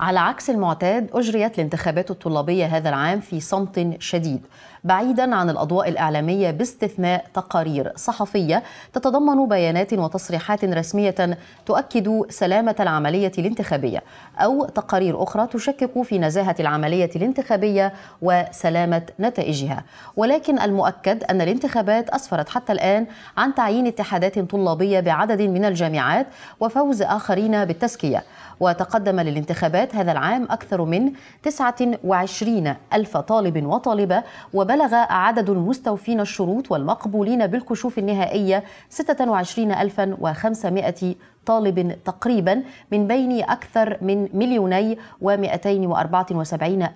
على عكس المعتاد أجريت الانتخابات الطلابية هذا العام في صمت شديد بعيدا عن الأضواء الإعلامية باستثناء تقارير صحفية تتضمن بيانات وتصريحات رسمية تؤكد سلامة العملية الانتخابية أو تقارير أخرى تشكك في نزاهة العملية الانتخابية وسلامة نتائجها ولكن المؤكد أن الانتخابات أسفرت حتى الآن عن تعيين اتحادات طلابية بعدد من الجامعات وفوز آخرين بالتزكية وتقدم للانتخابات تخرج هذا العام أكثر من 29 ألف طالب وطالبة وبلغ عدد المستوفين الشروط والمقبولين بالكشوف النهائية 26500 طالب تقريبا من بين أكثر من مليوني و274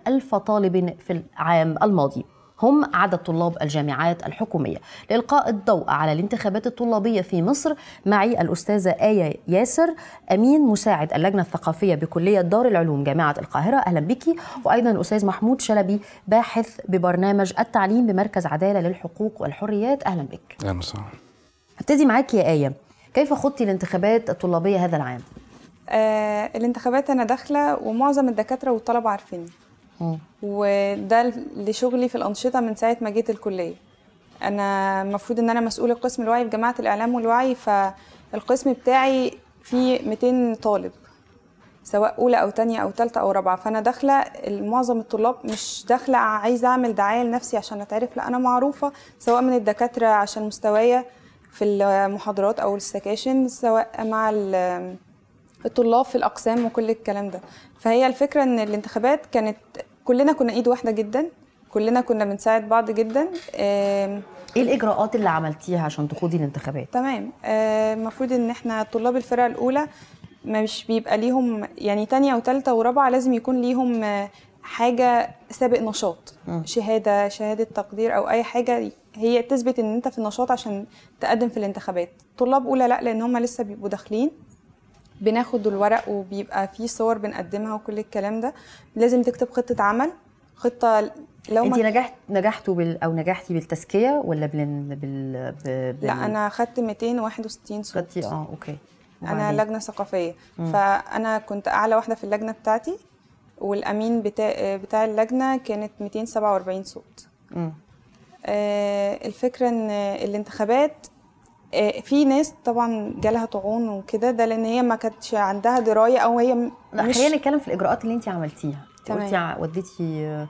ألف طالب في العام الماضي هم عدد طلاب الجامعات الحكومية لإلقاء الضوء على الانتخابات الطلابية في مصر معي الأستاذة آية ياسر أمين مساعد اللجنة الثقافية بكلية دار العلوم جامعة القاهرة أهلا بك وأيضا الأستاذ محمود شلبي باحث ببرنامج التعليم بمركز عدالة للحقوق والحريات أهلا بك أهلا وسهلا ابتدي معاك يا آية كيف خضتي الانتخابات الطلابية هذا العام؟ آه الانتخابات أنا داخلة ومعظم الدكاترة والطلبة عارفيني وده لشغلي في الانشطه من ساعه ما جيت الكليه انا المفروض ان انا مسؤوله قسم الوعي في جامعه الاعلام والوعي فالقسم بتاعي فيه 200 طالب سواء اولى او تانية او تالتة او رابعه فانا داخله معظم الطلاب مش داخله عايزه اعمل دعايه لنفسي عشان اتعرف لا انا معروفه سواء من الدكاتره عشان مستوايا في المحاضرات او السكاشن سواء مع الطلاب في الاقسام وكل الكلام ده فهي الفكره ان الانتخابات كانت كلنا كنا ايد واحده جدا كلنا كنا بنساعد بعض جدا ايه الاجراءات اللي عملتيها عشان تخوضي الانتخابات تمام المفروض ان احنا طلاب الفرقه الاولى مش بيبقى ليهم يعني تانية وتالتة ورابعة لازم يكون ليهم آه، حاجة سابق نشاط م. شهادة شهادة تقدير أو أي حاجة هي تثبت إن أنت في النشاط عشان تقدم في الانتخابات طلاب أولى لأ لأن هم لسه بيبقوا داخلين بناخد الورق وبيبقى فيه صور بنقدمها وكل الكلام ده لازم تكتب خطه عمل خطه لو انت نجحت نجحتوا بال او نجحتي بالتزكيه ولا بال, بال... بال... لا انا خدت 261 صوت خدتي اه اوكي انا لجنه ثقافيه مم. فانا كنت اعلى واحده في اللجنه بتاعتي والامين بتاع بتاع اللجنه كانت 247 صوت آه الفكره ان الانتخابات آه، في ناس طبعا جالها طعون وكده ده لان هي ما كانتش عندها درايه او هي مش خلينا نتكلم في الاجراءات اللي انت عملتيها تمام وديتي آه،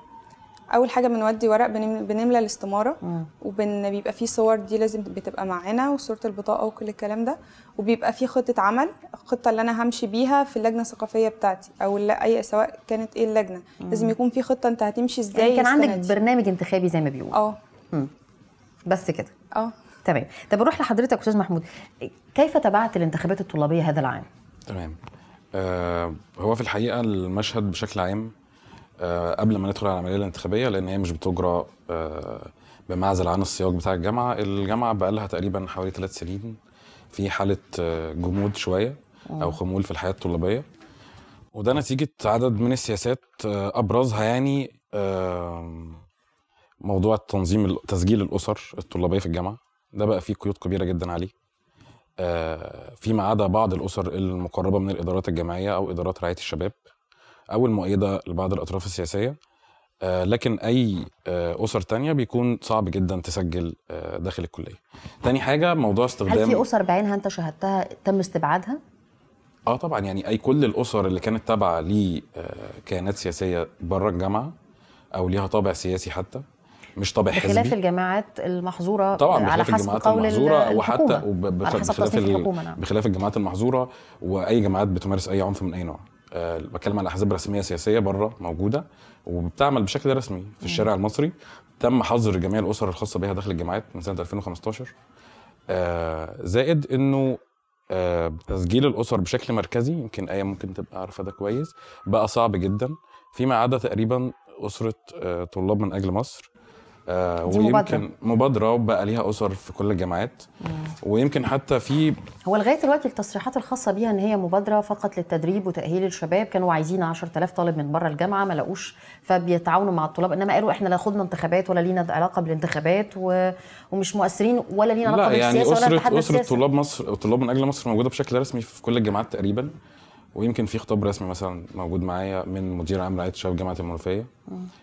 اول حاجه بنودي ورق بنملى الاستماره وبيبقى في فيه صور دي لازم بتبقى معانا وصوره البطاقه وكل الكلام ده وبيبقى فيه خطه عمل الخطه اللي انا همشي بيها في اللجنه الثقافيه بتاعتي او لا اي سواء كانت ايه اللجنه مم. لازم يكون في خطه انت هتمشي يعني ازاي يعني كان عندك برنامج انتخابي زي ما بيقولوا اه بس كده اه تمام طب اروح لحضرتك استاذ محمود كيف تابعت الانتخابات الطلابيه هذا العام تمام آه هو في الحقيقه المشهد بشكل عام آه قبل ما ندخل على العمليه الانتخابيه لان هي مش بتجرى آه بمعزل عن السياق بتاع الجامعه الجامعه بقى لها تقريبا حوالي ثلاث سنين في حاله آه، جمود شويه او خمول في الحياه الطلابيه وده نتيجه عدد من السياسات آه، ابرزها يعني موضوع التنظيم تسجيل الاسر الطلابيه في الجامعه ده بقى فيه قيود كبيره جدا عليه آه فيما عدا بعض الاسر المقربه من الادارات الجماعيه او ادارات رعايه الشباب او المؤيده لبعض الاطراف السياسيه آه لكن اي آه اسر تانية بيكون صعب جدا تسجل آه داخل الكليه تاني حاجه موضوع استخدام هل في اسر بعينها انت شاهدتها تم استبعادها اه طبعا يعني اي كل الاسر اللي كانت تابعه لكيانات آه، سياسيه بره الجامعه او ليها طابع سياسي حتى مش طابع حزبي بخلاف الجماعات المحظوره طبعا بخلاف على حسب الجماعات قول المحظوره وحتى بخلاف نعم. بخلاف الجماعات المحظوره واي جماعات بتمارس اي عنف من اي نوع آه، بتكلم على احزاب رسميه سياسيه بره موجوده وبتعمل بشكل رسمي في الشارع المصري تم حظر جميع الاسر الخاصه بها داخل الجامعات من سنه 2015 آه، زائد انه آه، تسجيل الاسر بشكل مركزي يمكن ايه ممكن تبقى عارفه ده كويس بقى صعب جدا فيما عدا تقريبا اسره طلاب من اجل مصر آه ويمكن مبادرة. مبادره وبقى ليها اسر في كل الجامعات ويمكن حتى في هو لغايه دلوقتي التصريحات الخاصه بيها ان هي مبادره فقط للتدريب وتاهيل الشباب كانوا عايزين 10000 طالب من بره الجامعه ما لقوش فبيتعاونوا مع الطلاب انما قالوا احنا لا خدنا انتخابات ولا لينا علاقه بالانتخابات و... ومش مؤثرين ولا لينا علاقه لا يعني بالسياسه يعني ولا الاتحاد يعني اسره طلاب مصر طلاب من اجل مصر موجوده بشكل رسمي في كل الجامعات تقريبا ويمكن في خطاب رسمي مثلا موجود معايا من مدير عام رعايه الشباب جامعه المنوفيه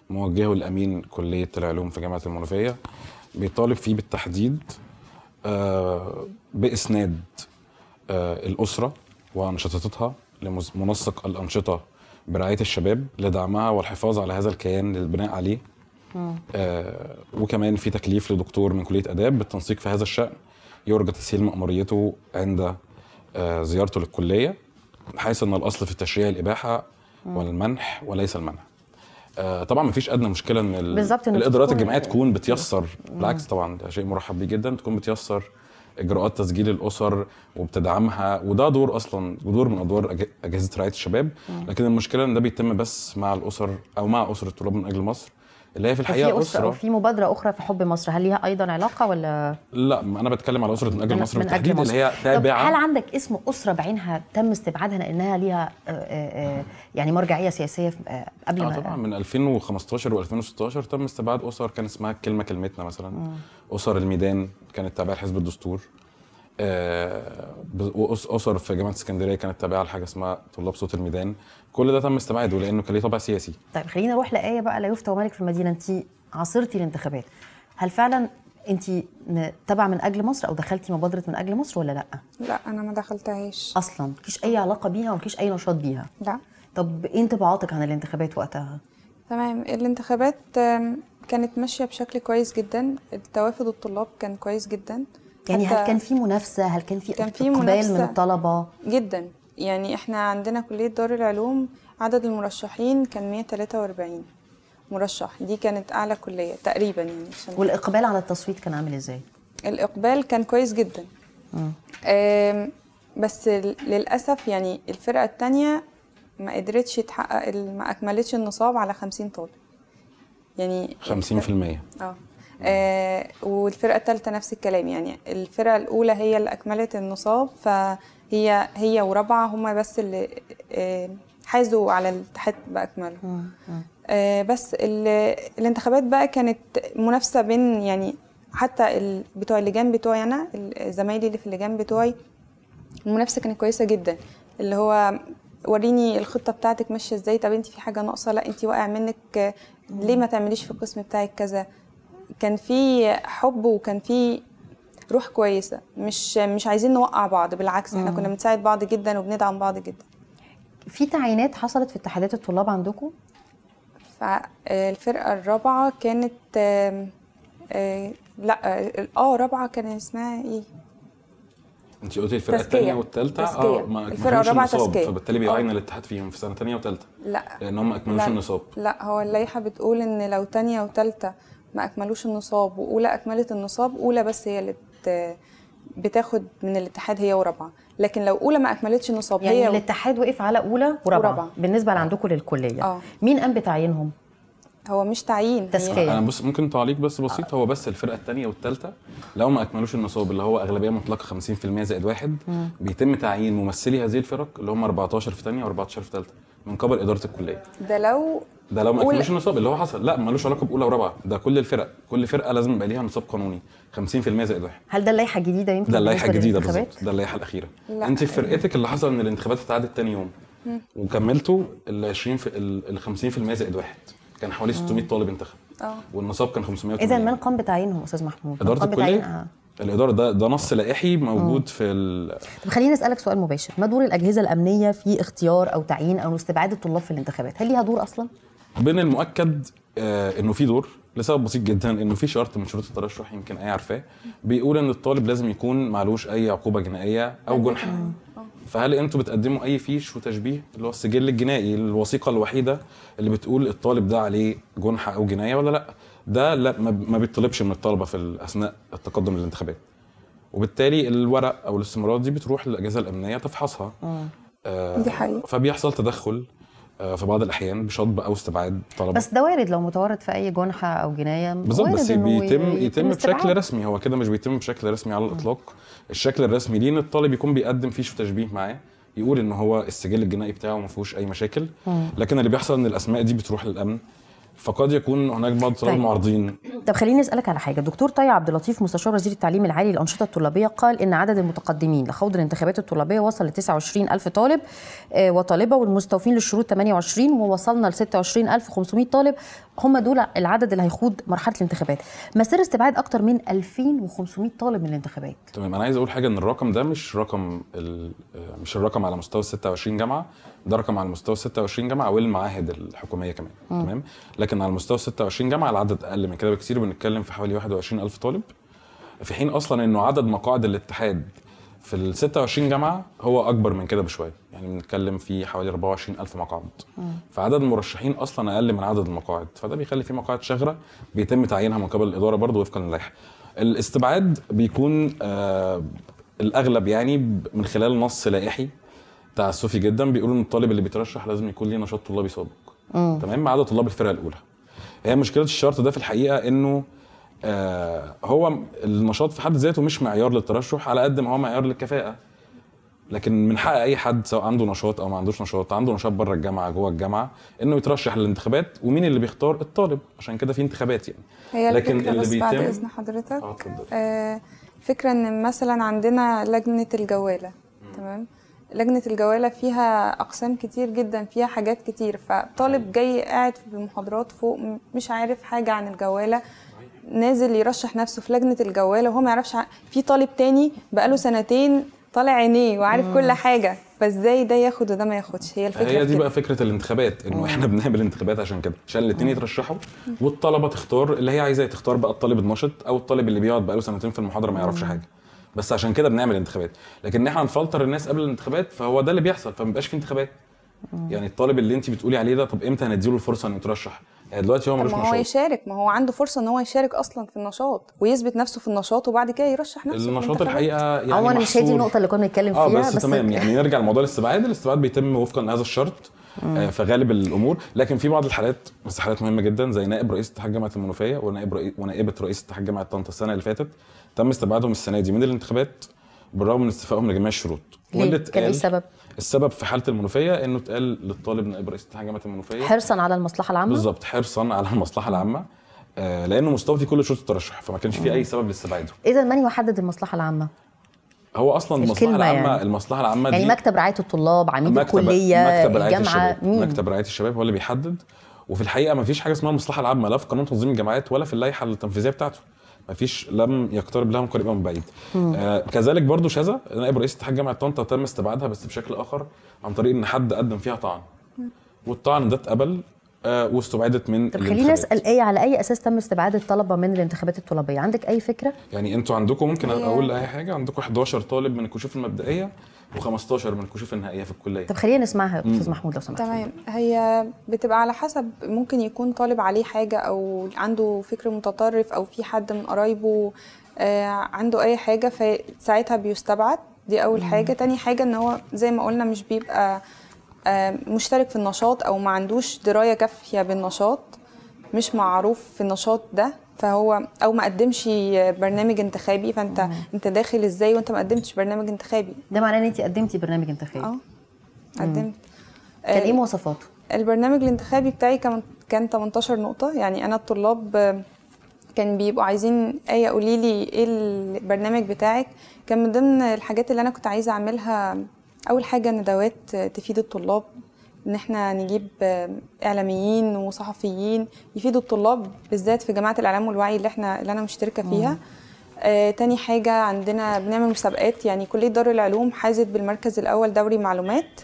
موجهه لامين كليه العلوم في جامعه المنوفيه بيطالب فيه بالتحديد آه، باسناد آه، الاسره وانشطتها لمنسق الانشطه برعايه الشباب لدعمها والحفاظ على هذا الكيان للبناء عليه آه وكمان في تكليف لدكتور من كليه اداب بالتنسيق في هذا الشان يرجى تسهيل مأموريته عند آه زيارته للكليه حيث ان الاصل في التشريع الاباحه والمنح وليس المنع آه طبعا مفيش ادنى مشكله ان الادارات الجامعيه تكون بتيسر بالعكس طبعا ده شيء مرحب بيه جدا تكون بتيسر اجراءات تسجيل الاسر وبتدعمها وده دور اصلا دور من ادوار اجهزه رعايه الشباب لكن المشكله ان ده بيتم بس مع الاسر او مع اسر الطلاب من اجل مصر اللي هي في الحقيقه في اسره في مبادره اخرى في حب مصر هل ليها ايضا علاقه ولا لا انا بتكلم على اسره من اجل مصر بالتحديد اللي هي تابعه هل عندك اسم اسره بعينها تم استبعادها لانها ليها آه، آه، آه، يعني مرجعيه سياسيه قبل ما طبعا من 2015 و2016 تم استبعاد اسر كان اسمها كلمه كلمتنا مثلا اسر الميدان كانت تابعه لحزب الدستور آه، واسر في جامعه اسكندريه كانت تابعه لحاجه اسمها طلاب صوت الميدان كل ده تم استبعاده لانه كان ليه طابع سياسي طيب خلينا نروح لايه بقى لا يفتى ومالك في المدينه انت عاصرتي الانتخابات هل فعلا انت تبع من اجل مصر او دخلتي مبادره من اجل مصر ولا لا لا انا ما دخلتهاش اصلا مفيش اي علاقه بيها ومفيش اي نشاط بيها لا طب ايه انطباعاتك عن الانتخابات وقتها تمام الانتخابات كانت ماشيه بشكل كويس جدا توافد الطلاب كان كويس جدا يعني هل كان في منافسه هل كان في كان في منافسه من الطلبه جدا يعني احنا عندنا كليه دار العلوم عدد المرشحين كان 143 مرشح دي كانت اعلى كليه تقريبا يعني عشان والاقبال على التصويت كان عامل ازاي الاقبال كان كويس جدا بس للاسف يعني الفرقه الثانيه ما قدرتش تحقق ما اكملتش النصاب على 50 طالب يعني 50% اه آه، والفرقه الثالثه نفس الكلام يعني الفرقه الاولى هي اللي اكملت النصاب فهي هي ورابعه هما بس اللي آه، حازوا على الاتحاد باكمله آه، بس الانتخابات بقى كانت منافسه بين يعني حتى بتوع اللجان بتوعي انا زمايلي اللي في اللجان بتوعي المنافسه كانت كويسه جدا اللي هو وريني الخطه بتاعتك ماشيه ازاي طب انت في حاجه ناقصه لا انت واقع منك ليه ما تعمليش في القسم بتاعك كذا كان في حب وكان في روح كويسه مش مش عايزين نوقع بعض بالعكس احنا كنا بنساعد بعض جدا وبندعم بعض جدا في تعيينات حصلت في اتحادات الطلاب عندكم فالفرقه آه، الرابعه كانت آه، لا آه،, اه رابعه كان اسمها ايه انت قلتي الفرقه الثانيه والثالثه اه ما الفرقه الرابعه تسكيه فبالتالي بيعين الاتحاد فيهم في سنه ثانيه وثالثه لا لان هم ما اكملوش النصاب لا هو اللائحه بتقول ان لو ثانيه وثالثه ما اكملوش النصاب واولى اكملت النصاب اولى بس هي اللي بتاخد من الاتحاد هي ورابعه لكن لو اولى ما اكملتش النصاب يعني هي الاتحاد وقف على اولى ورابعه, ورابعة. بالنسبه لعندكم للكليه آه. مين قام بتعيينهم هو مش تعيين تزكيه انا بص ممكن تعليق بس بسيط آه. هو بس الفرقه الثانيه والثالثه لو ما اكملوش النصاب اللي هو اغلبيه مطلقه 50% زائد واحد م. بيتم تعيين ممثلي هذه الفرق اللي هم 14 في ثانيه و14 في ثالثه من قبل اداره الكليه ده لو ده لو ما قفلوش وال... النصاب اللي هو حصل لا ملوش علاقه باولى ورابعه ده كل الفرق كل فرقه لازم يبقى ليها نصاب قانوني 50% زائد واحد هل ده اللائحه الجديده يمكن ده اللائحه الجديده بالظبط ده اللائحه الاخيره لا. انت في فرقتك اللي حصل ان الانتخابات اتعادت تاني يوم وكملتوا ال 20 ال 50% زائد واحد كان حوالي 600 آه. طالب انتخب اه والنصاب كان 500 اذا من قام بتعيينه استاذ محمود اداره الكليه آه. الاداره ده ده نص لائحي موجود آه. في ال... طب خليني اسالك سؤال مباشر ما دور الاجهزه الامنيه في اختيار او تعيين او استبعاد الطلاب في الانتخابات هل ليها دور اصلا بين المؤكد آه انه في دور لسبب بسيط جدا انه في شرط من شروط الترشح يمكن اي عارفاه بيقول ان الطالب لازم يكون معلوش اي عقوبه جنائيه او أيوة. جنح فهل انتوا بتقدموا اي فيش وتشبيه اللي هو السجل الجنائي الوثيقه الوحيده اللي بتقول الطالب ده عليه جنح او جنايه ولا لا ده لا ما بيطلبش من الطلبه في اثناء التقدم للانتخابات وبالتالي الورق او الاستمارات دي بتروح للاجهزه الامنيه تفحصها آه, آه، دي حقيقة. فبيحصل تدخل آه، في بعض الاحيان بشطب او استبعاد طلب بس ده وارد لو متوارد في اي جنحه او جنايه بالظبط بس بيتم يتم بشكل رسمي هو كده مش بيتم بشكل رسمي على الاطلاق م. الشكل الرسمي ليه ان الطالب يكون بيقدم فيش تشبيه معاه يقول ان هو السجل الجنائي بتاعه ما فيهوش اي مشاكل م. لكن اللي بيحصل ان الاسماء دي بتروح للامن فقد يكون هناك بعض طيب. المعارضين طب خليني اسالك على حاجه دكتور طيع عبد اللطيف مستشار وزير التعليم العالي للانشطه الطلابيه قال ان عدد المتقدمين لخوض الانتخابات الطلابيه وصل ل 29000 طالب آه، وطالبه والمستوفين للشروط 28 ووصلنا ل 26500 طالب هم دول العدد اللي هيخوض مرحله الانتخابات ما سر استبعاد اكثر من 2500 طالب من الانتخابات تمام طيب انا عايز اقول حاجه ان الرقم ده مش رقم آه، مش الرقم على مستوى 26 جامعه ده رقم على مستوى 26 جامعه والمعاهد الحكوميه كمان م. تمام لكن على مستوى 26 جامعه العدد اقل من كده بكثير بنتكلم في حوالي 21000 طالب في حين اصلا انه عدد مقاعد الاتحاد في ال 26 جامعه هو اكبر من كده بشويه يعني بنتكلم في حوالي 24000 مقعد فعدد المرشحين اصلا اقل من عدد المقاعد فده بيخلي في مقاعد شاغره بيتم تعيينها من قبل الاداره برضه وفقا للائحه الاستبعاد بيكون آه الاغلب يعني من خلال نص لائحي تعسفي جدا بيقولوا ان الطالب اللي بيترشح لازم يكون ليه نشاط طلابي سابق تمام ما عدا طلاب الفرقه الاولى هي مشكله الشرط ده في الحقيقه انه آه هو النشاط في حد ذاته مش معيار للترشح على قد ما هو معيار للكفاءه لكن من حق اي حد سواء عنده نشاط او ما عندوش نشاط عنده نشاط بره الجامعه جوه الجامعه انه يترشح للانتخابات ومين اللي بيختار الطالب عشان كده في انتخابات يعني هي لكن الفكرة اللي بس بيتم بعد اذن حضرتك آه, آه فكره ان مثلا عندنا لجنه الجواله تمام لجنة الجوالة فيها أقسام كتير جدا فيها حاجات كتير فطالب جاي قاعد في المحاضرات فوق مش عارف حاجة عن الجوالة نازل يرشح نفسه في لجنة الجوالة وهو ما يعرفش ع... في طالب تاني بقاله سنتين طالع عينيه وعارف مم. كل حاجة فازاي ده ياخد وده ما ياخدش هي الفكرة هي دي بقى فكرة الانتخابات انه احنا بنعمل انتخابات عشان كده عشان الاتنين يترشحوا والطلبة تختار اللي هي عايزاه تختار بقى الطالب النشط او الطالب اللي بيقعد بقاله سنتين في المحاضرة ما يعرفش حاجة بس عشان كده بنعمل انتخابات لكن ان احنا نفلتر الناس قبل الانتخابات فهو ده اللي بيحصل فما بيبقاش في انتخابات يعني الطالب اللي انت بتقولي عليه ده طب امتى هنديله الفرصه انه يترشح يعني دلوقتي هو ملوش نشاط ما هو يشارك ما هو عنده فرصه ان هو يشارك اصلا في النشاط ويثبت نفسه في النشاط وبعد كده يرشح نفسه النشاط الحقيقه يعني هو انا مش هي دي النقطه اللي كنا بنتكلم آه، فيها آه بس, بس تمام يعني نرجع لموضوع الاستبعاد الاستبعاد بيتم وفقا لهذا الشرط آه، في غالب الامور لكن في بعض الحالات بس حالات مهمه جدا زي نائب رئيس اتحاد جامعه المنوفيه ونائب رئي... ونائبه رئيس اتحاد جامعه طنطا السنه اللي فاتت تم استبعادهم السنه دي من الانتخابات بالرغم من استيفائهم لجميع الشروط ليه؟ كان ايه السبب؟ السبب في حاله المنوفيه انه اتقال للطالب نائب رئيس اتحاد جامعه المنوفيه حرصا على المصلحه العامه بالظبط حرصا على المصلحه العامه آه لانه مستوفي كل شروط الترشح فما كانش في اي سبب لاستبعاده اذا من يحدد المصلحه العامه هو اصلا المصلحه العامه يعني. المصلحه العامه يعني دي يعني مكتب رعايه الطلاب عميد مكتب الكليه مكتب رعايه الجامعه الشباب. مكتب رعايه الشباب هو اللي بيحدد وفي الحقيقه ما فيش حاجه اسمها المصلحه العامه لا في قانون تنظيم الجامعات ولا في اللائحه التنفيذيه بتاعته ما فيش لم يقترب لها قريبا من بعيد آه كذلك برضو شذا نائب رئيس اتحاد جامعه طنطا تم استبعادها بس بشكل اخر عن طريق ان حد قدم فيها طعن والطعن ده اتقبل آه، واستبعدت من طب خليني اسال ايه على اي اساس تم استبعاد الطلبه من الانتخابات الطلابيه عندك اي فكره يعني انتوا عندكم ممكن اقول اي حاجه عندكم 11 طالب من الكشوف المبدئيه و15 من الكشوف النهائيه في الكليه طب خلينا نسمعها يا استاذ محمود لو سمحت تمام هي بتبقى على حسب ممكن يكون طالب عليه حاجه او عنده فكر متطرف او في حد من قرايبه آه، عنده اي حاجه فساعتها بيستبعد دي اول مم. حاجه تاني حاجه ان هو زي ما قلنا مش بيبقى آه، مشترك في النشاط او ما عندوش درايه كافيه بالنشاط مش معروف في النشاط ده فهو او ما قدمش برنامج انتخابي فانت مم. انت داخل ازاي وانت ما قدمتش برنامج انتخابي ده معناه ان انت قدمتي برنامج انتخابي اه قدمت كان ايه آه، مواصفاته البرنامج الانتخابي بتاعي كان كان 18 نقطه يعني انا الطلاب آه، كان بيبقوا عايزين ايه قولي لي ايه البرنامج بتاعك كان من ضمن الحاجات اللي انا كنت عايزه اعملها اول حاجه ندوات تفيد الطلاب ان احنا نجيب اعلاميين وصحفيين يفيدوا الطلاب بالذات في جماعه الاعلام والوعي اللي احنا اللي انا مشتركه فيها آه تاني حاجه عندنا بنعمل مسابقات يعني كليه دار العلوم حازت بالمركز الاول دوري معلومات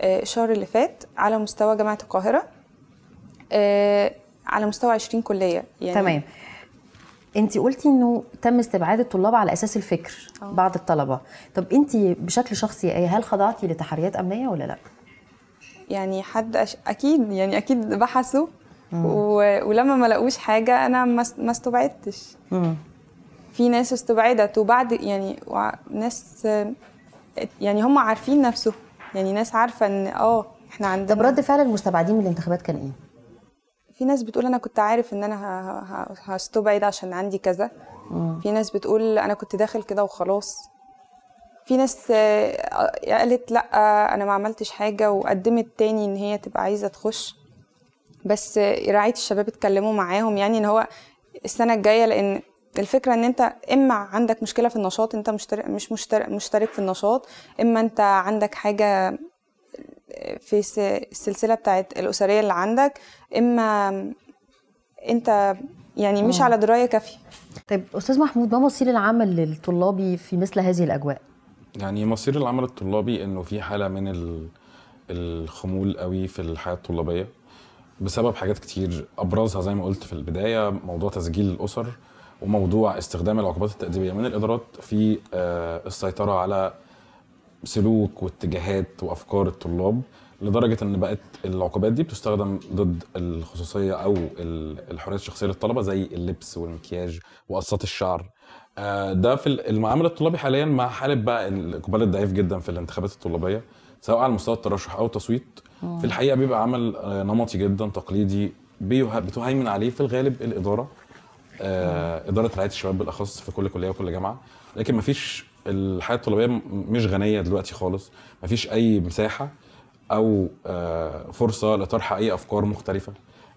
آه الشهر اللي فات على مستوى جامعه القاهره آه على مستوى 20 كليه يعني تمام انت قلتي انه تم استبعاد الطلاب على اساس الفكر أوه. بعض الطلبه طب انت بشكل شخصي ايه، هل خضعتي لتحريات امنيه ولا لا يعني حد أش... اكيد يعني اكيد بحثوا و... ولما ما لقوش حاجه انا ما, ما استبعدتش مم. في ناس استبعدت وبعد يعني ناس يعني هم عارفين نفسهم يعني ناس عارفه ان اه احنا عندنا طب رد فعل المستبعدين من الانتخابات كان ايه في ناس بتقول انا كنت عارف ان انا هستبعد عشان عندي كذا في ناس بتقول انا كنت داخل كده وخلاص في ناس آه، قالت لا انا ما عملتش حاجه وقدمت تاني ان هي تبقى عايزه تخش بس رعايه الشباب اتكلموا معاهم يعني ان هو السنه الجايه لان الفكره ان انت اما عندك مشكله في النشاط انت مشترك مش مشترك مشترك في النشاط اما انت عندك حاجه في السلسله بتاعت الاسريه اللي عندك اما انت يعني مش آه. على درايه كافيه طيب استاذ محمود ما مصير العمل الطلابي في مثل هذه الاجواء يعني مصير العمل الطلابي انه في حاله من الخمول قوي في الحياه الطلابيه بسبب حاجات كتير ابرزها زي ما قلت في البدايه موضوع تسجيل الاسر وموضوع استخدام العقوبات التأديبية من الإدارات في آه، السيطرة على سلوك واتجاهات وافكار الطلاب لدرجه ان بقت العقوبات دي بتستخدم ضد الخصوصيه او الحريه الشخصيه للطلبه زي اللبس والمكياج وقصات الشعر آه، ده في المعامل الطلابي حاليا مع حاله بقى الاقبال الضعيف جدا في الانتخابات الطلابيه سواء على مستوى الترشح او التصويت في الحقيقه بيبقى عمل آه، نمطي جدا تقليدي بتهيمن عليه في الغالب الاداره آه، اداره رعايه الشباب بالاخص في كل كليه وكل جامعه لكن مفيش الحياه الطلابيه مش غنيه دلوقتي خالص مفيش اي مساحه او آه، فرصه لطرح اي افكار مختلفه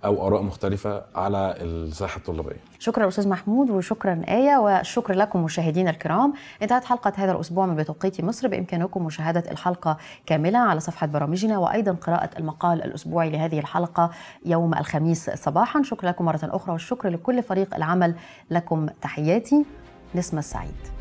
او اراء مختلفه على الساحه الطلابيه. شكرا استاذ محمود وشكرا ايه والشكر لكم مشاهدينا الكرام، انتهت حلقه هذا الاسبوع من بتوقيت مصر بامكانكم مشاهده الحلقه كامله على صفحه برامجنا وايضا قراءه المقال الاسبوعي لهذه الحلقه يوم الخميس صباحا، شكرا لكم مره اخرى والشكر لكل فريق العمل لكم تحياتي نسمه السعيد.